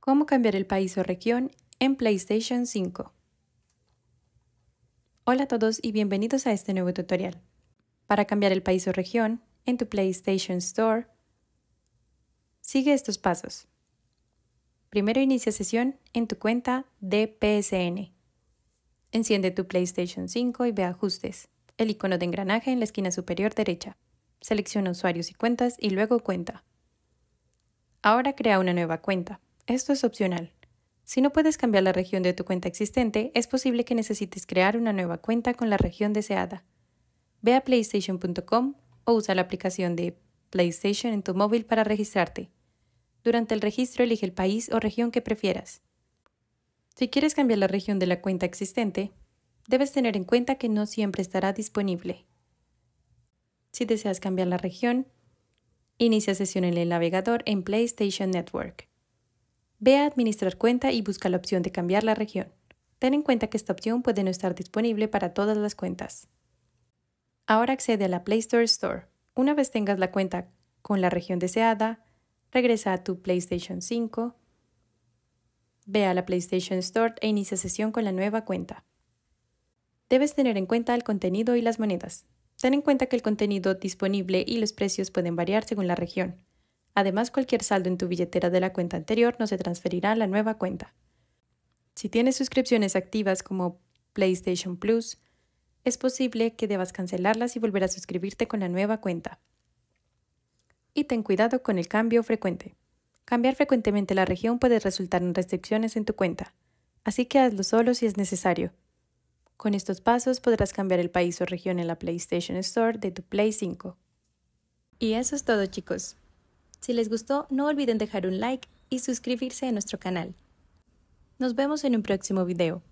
Cómo cambiar el país o región en PlayStation 5. Hola a todos y bienvenidos a este nuevo tutorial. Para cambiar el país o región en tu PlayStation Store, sigue estos pasos. Primero inicia sesión en tu cuenta de PSN. Enciende tu PlayStation 5 y ve Ajustes, el icono de engranaje en la esquina superior derecha. Selecciona Usuarios y Cuentas y luego Cuenta. Ahora crea una nueva cuenta. Esto es opcional. Si no puedes cambiar la región de tu cuenta existente, es posible que necesites crear una nueva cuenta con la región deseada. Ve a playstation.com o usa la aplicación de PlayStation en tu móvil para registrarte. Durante el registro elige el país o región que prefieras. Si quieres cambiar la región de la cuenta existente, debes tener en cuenta que no siempre estará disponible. Si deseas cambiar la región, inicia sesión en el navegador en PlayStation Network. Ve a Administrar cuenta y busca la opción de cambiar la región. Ten en cuenta que esta opción puede no estar disponible para todas las cuentas. Ahora accede a la Play Store Store. Una vez tengas la cuenta con la región deseada, regresa a tu PlayStation 5, ve a la PlayStation Store e inicia sesión con la nueva cuenta. Debes tener en cuenta el contenido y las monedas. Ten en cuenta que el contenido disponible y los precios pueden variar según la región. Además, cualquier saldo en tu billetera de la cuenta anterior no se transferirá a la nueva cuenta. Si tienes suscripciones activas como PlayStation Plus, es posible que debas cancelarlas y volver a suscribirte con la nueva cuenta. Y ten cuidado con el cambio frecuente. Cambiar frecuentemente la región puede resultar en restricciones en tu cuenta, así que hazlo solo si es necesario. Con estos pasos podrás cambiar el país o región en la PlayStation Store de tu Play 5. Y eso es todo chicos. Si les gustó, no olviden dejar un like y suscribirse a nuestro canal. Nos vemos en un próximo video.